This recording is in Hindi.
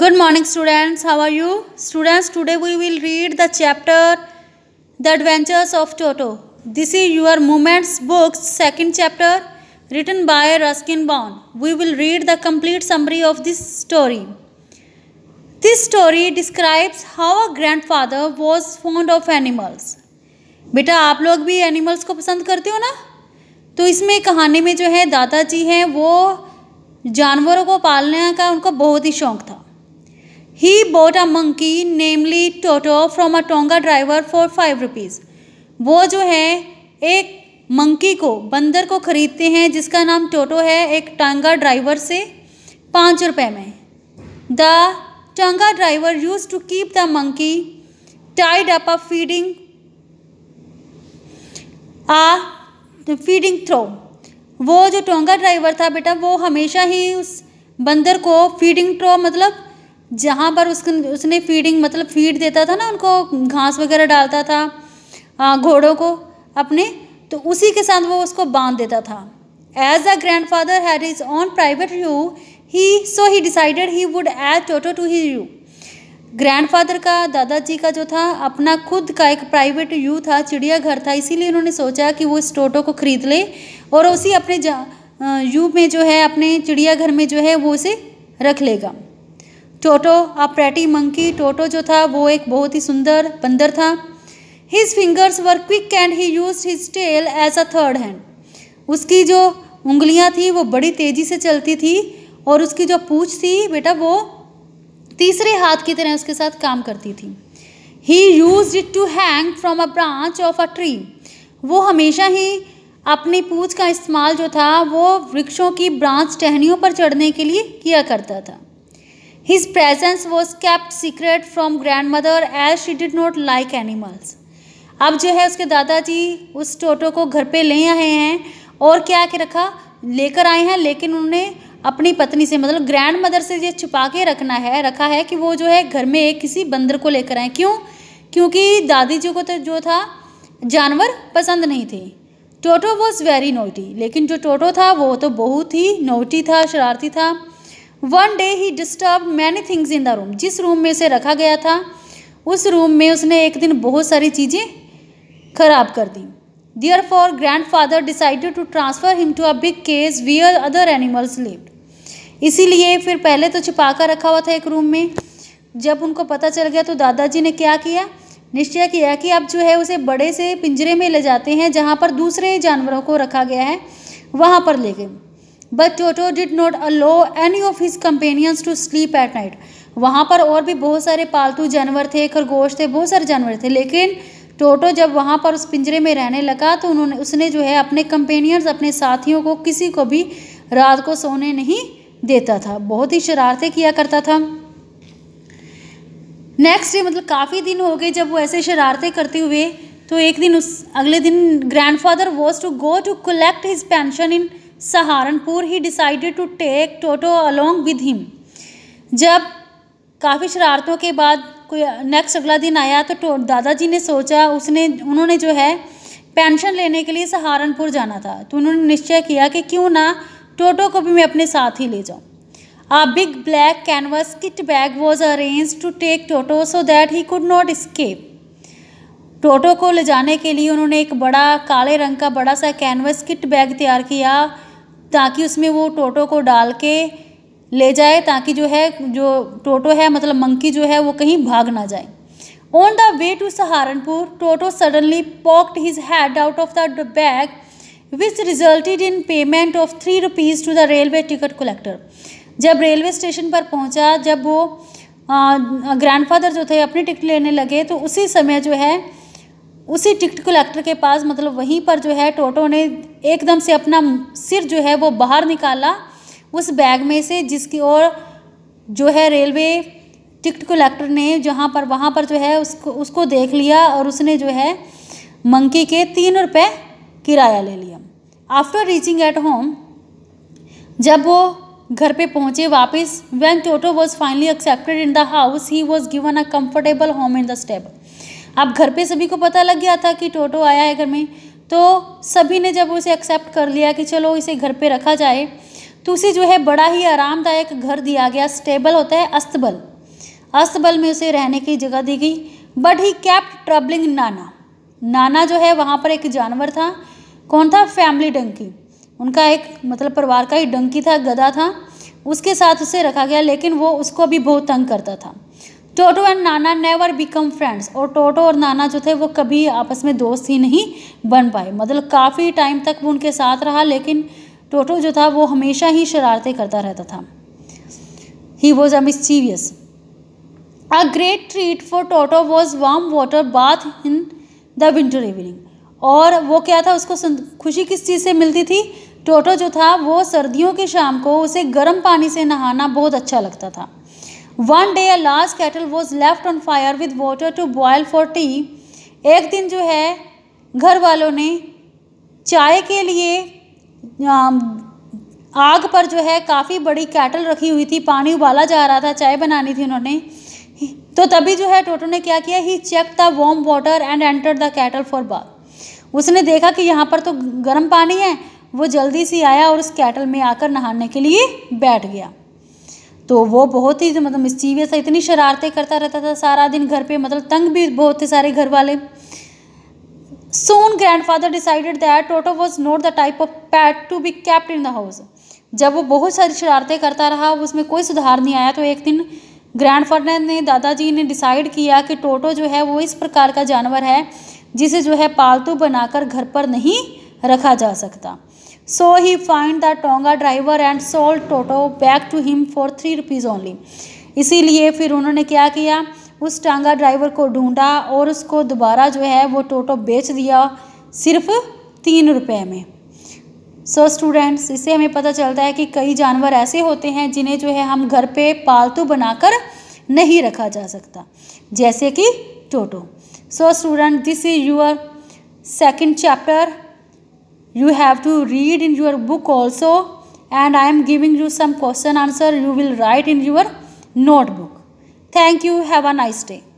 good morning students how are you students today we will read the chapter the adventures of toto this is your moments books second chapter written by ruskin bond we will read the complete summary of this story this story describes how a grandfather was fond of animals बेटा आप लोग भी एनिमल्स को पसंद करते हो ना तो इसमें कहानी में जो है दादाजी हैं वो जानवरों को पालने का उनको बहुत ही शौक था He bought a monkey namely Toto from a Tonga driver for five rupees. वो जो है एक मंकी को बंदर को खरीदते हैं जिसका नाम टोटो है एक टांगा ड्राइवर से पाँच रुपए में the tonga driver use to keep the monkey tied up a feeding a feeding through वो जो टोंगा ड्राइवर था बेटा वो हमेशा ही उस बंदर को फीडिंग थ्रो मतलब जहाँ पर उसक उसने फीडिंग मतलब फीड देता था ना उनको घास वगैरह डालता था घोड़ों को अपने तो उसी के साथ वो उसको बांध देता था as a grandfather had is on private zoo he so he decided he would add Toto to he grand grandfather का दादाजी का जो था अपना खुद का एक प्राइवेट यू था चिड़ियाघर था इसीलिए उन्होंने सोचा कि वो इस टोटो को खरीद ले और उसी अपने यू में जो है अपने चिड़ियाघर में जो है वो उसे रख लेगा टोटो अ प्रेटी मंकी टोटो जो था वो एक बहुत ही सुंदर बंदर था his fingers were quick and he use his tail as a third hand उसकी जो उंगलियां थी वो बड़ी तेज़ी से चलती थी और उसकी जो पूछ थी बेटा वो तीसरे हाथ की तरह उसके साथ काम करती थी he use it to hang from a branch of a tree वो हमेशा ही अपनी पूछ का इस्तेमाल जो था वो वृक्षों की ब्रांच टहनियों पर चढ़ने के लिए किया करता था His presence was kept secret from grandmother as she did not like animals. अब जो है उसके दादाजी उस टोटो को घर पे ले आए हैं और क्या के रखा लेकर आए हैं लेकिन उन्होंने अपनी पत्नी से मतलब ग्रैंड मदर से ये छुपा के रखना है रखा है कि वो जो है घर में एक किसी बंदर को लेकर आए क्यों क्योंकि दादी जी को तो जो था जानवर पसंद नहीं थे टोटो वॉज वेरी नोटी लेकिन जो टोटो था वो तो बहुत ही नोटी था शरारती था one day he disturb many things in the room जिस रूम में से रखा गया था उस रूम में उसने एक दिन बहुत सारी चीज़ें खराब कर दी therefore grandfather decided to transfer him to a big cage where other animals lived इसीलिए फिर पहले तो छिपा कर रखा हुआ था एक रूम में जब उनको पता चल गया तो दादाजी ने क्या किया निश्चय किया कि अब जो है उसे बड़े से पिंजरे में ले जाते हैं जहाँ पर दूसरे जानवरों को रखा गया है वहाँ पर ले गए but Toto did not allow any of his companions to sleep at night वहाँ पर और भी बहुत सारे पालतू जानवर थे खरगोश थे बहुत सारे जानवर थे लेकिन टोटो जब वहाँ पर उस पिंजरे में रहने लगा तो उन्होंने उसने जो है अपने कंपेनियंस अपने साथियों को किसी को भी रात को सोने नहीं देता था बहुत ही शरारतें किया करता था नेक्स्ट डे मतलब काफ़ी दिन हो गए जब वो ऐसे शरारतें करते हुए तो एक दिन उस अगले दिन grandfather was to go to collect his pension in Saharanpur he decided to take Toto along with him जब काफ़ी शरारतों के बाद कोई नेक्स्ट अगला दिन आया तो, तो दादाजी ने सोचा उसने उन्होंने जो है पेंशन लेने के लिए सहारनपुर जाना था तो उन्होंने निश्चय किया कि क्यों ना टोटो को भी मैं अपने साथ ही ले जाऊं a big black canvas kit bag was arrange to take Toto so that he could not escape Toto को ले जाने के लिए उन्होंने एक बड़ा काले रंग का बड़ा सा कैनवस किट बैग तैयार किया ताकि उसमें वो टोटो को डाल के ले जाए ताकि जो है जो टोटो है मतलब मंकी जो है वो कहीं भाग ना जाए on the way to Saharanpur Toto suddenly poked his head out of the bag which resulted in payment of three rupees to the railway ticket collector जब रेलवे स्टेशन पर पहुंचा जब वो ग्रैंडफादर जो थे अपनी टिकट लेने लगे तो उसी समय जो है उसी टिकट कलेक्टर के पास मतलब वहीं पर जो है टोटो ने एकदम से अपना सिर जो है वो बाहर निकाला उस बैग में से जिसकी ओर जो है रेलवे टिकट कलेक्टर ने जहाँ पर वहाँ पर जो है उसको उसको देख लिया और उसने जो है मंकी के तीन रुपये किराया ले लिया आफ्टर रीचिंग एट होम जब वो घर पे पहुँचे वापस when Toto was finally accepted in the house he was given a comfortable home in the step अब घर पे सभी को पता लग गया था कि टोटो आया है घर में तो सभी ने जब उसे एक्सेप्ट कर लिया कि चलो इसे घर पे रखा जाए तो उसे जो है बड़ा ही आरामदायक घर दिया गया स्टेबल होता है अस्तबल अस्तबल में उसे रहने की जगह दी गई बट ही कैप्ट ट्रबलिंग नाना नाना जो है वहाँ पर एक जानवर था कौन था फैमिली डंकी उनका एक मतलब परिवार का ही डंकी था गधा था उसके साथ उसे रखा गया लेकिन वो उसको भी बहुत तंग करता था Toto and Nana never become friends और टोटो और नाना जो थे वो कभी आपस में दोस्त ही नहीं बन पाए मतलब काफ़ी टाइम तक वो उनके साथ रहा लेकिन टोटो जो था वो हमेशा ही शरारतें करता रहता था he was a mischievous a great treat for Toto was warm water bath in the winter evening और वो क्या था उसको खुशी किस चीज़ से मिलती थी टोटो जो था वो सर्दियों की शाम को उसे गर्म पानी से नहाना बहुत अच्छा लगता था one day a large kettle was left on fire with water to boil for tea एक दिन जो है घर वालों ने चाय के लिए आग पर जो है काफ़ी बड़ी कैटल रखी हुई थी पानी उबाला जा रहा था चाय बनानी थी उन्होंने तो तभी जो है टोटो ने क्या किया he check the warm water and enter the kettle for bath उसने देखा कि यहाँ पर तो गर्म पानी है वो जल्दी से आया और उस कैटल में आकर नहाने के लिए बैठ गया तो वो बहुत ही मतलब मिस्टीवियस था इतनी शरारतें करता रहता था सारा दिन घर पे मतलब तंग भी बहुत थे सारे घर वाले soon grandfather decided that Toto was not the type of pet to be kept in the house जब वो बहुत सारी शरारतें करता रहा उसमें कोई सुधार नहीं आया तो एक दिन ग्रैंड फादर ने दादाजी ने डिसाइड किया कि टोटो जो है वो इस प्रकार का जानवर है जिसे जो है पालतू बनाकर घर पर नहीं रखा जा सकता so he find the tonga driver and sold Toto back to him for three rupees only इसीलिए फिर उन्होंने क्या किया उस टांगा ड्राइवर को ढूंढा और उसको दोबारा जो है वो टोटो बेच दिया सिर्फ तीन रुपए में सो so स्टूडेंट्स इससे हमें पता चलता है कि कई जानवर ऐसे होते हैं जिन्हें जो है हम घर पे पालतू बनाकर नहीं रखा जा सकता जैसे कि Toto so student this is your second chapter you have to read in your book also and i am giving you some question answer you will write in your notebook thank you have a nice day